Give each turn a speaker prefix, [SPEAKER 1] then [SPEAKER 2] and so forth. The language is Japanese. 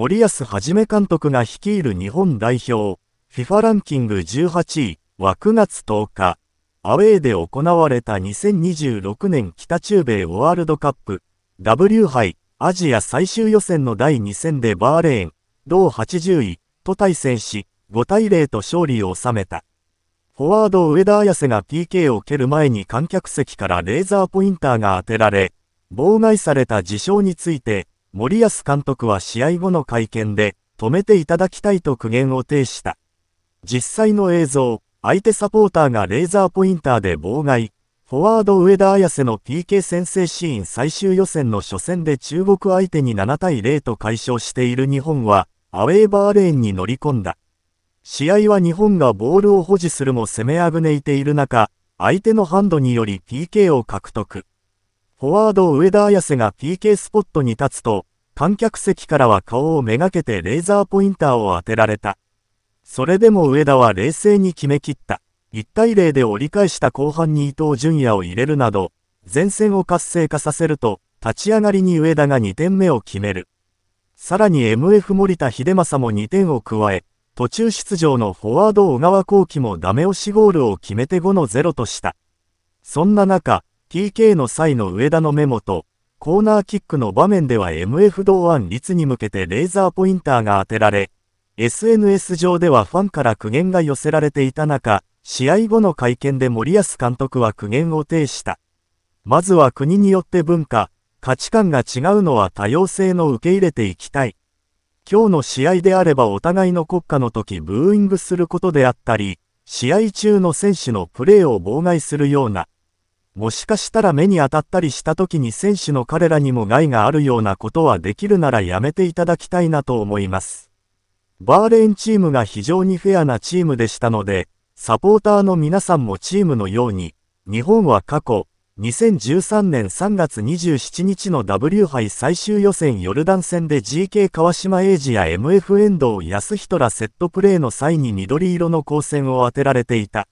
[SPEAKER 1] 森保一監督が率いる日本代表、FIFA ランキング18位は9月10日、アウェーで行われた2026年北中米ワールドカップ W 杯アジア最終予選の第2戦でバーレーン、同80位と対戦し、5対0と勝利を収めた。フォワード上田綾瀬が PK を蹴る前に観客席からレーザーポインターが当てられ、妨害された事象について、森保監督は試合後の会見で、止めていただきたいと苦言を呈した。実際の映像、相手サポーターがレーザーポインターで妨害、フォワード上田綾瀬の PK 先制シーン最終予選の初戦で中国相手に7対0と解消している日本は、アウェーバーレーンに乗り込んだ。試合は日本がボールを保持するも攻めあぐねいている中、相手のハンドにより PK を獲得。フォワード上田綾瀬が PK スポットに立つと、観客席からは顔をめがけてレーザーポインターを当てられた。それでも上田は冷静に決めきった。1対0で折り返した後半に伊藤淳也を入れるなど、前線を活性化させると、立ち上がりに上田が2点目を決める。さらに MF 森田秀政も2点を加え、途中出場のフォワード小川幸輝もダメ押しゴールを決めて5の0とした。そんな中、TK の際の上田のメモと、コーナーキックの場面では MF 同案率に向けてレーザーポインターが当てられ、SNS 上ではファンから苦言が寄せられていた中、試合後の会見で森保監督は苦言を呈した。まずは国によって文化、価値観が違うのは多様性の受け入れていきたい。今日の試合であればお互いの国家の時ブーイングすることであったり、試合中の選手のプレーを妨害するような、もしかしたら目に当たったりした時に選手の彼らにも害があるようなことはできるならやめていただきたいなと思います。バーレーンチームが非常にフェアなチームでしたので、サポーターの皆さんもチームのように、日本は過去、2013年3月27日の W 杯最終予選ヨルダン戦で GK 川島英二や MF 遠藤安人らセットプレーの際に緑色の光線を当てられていた。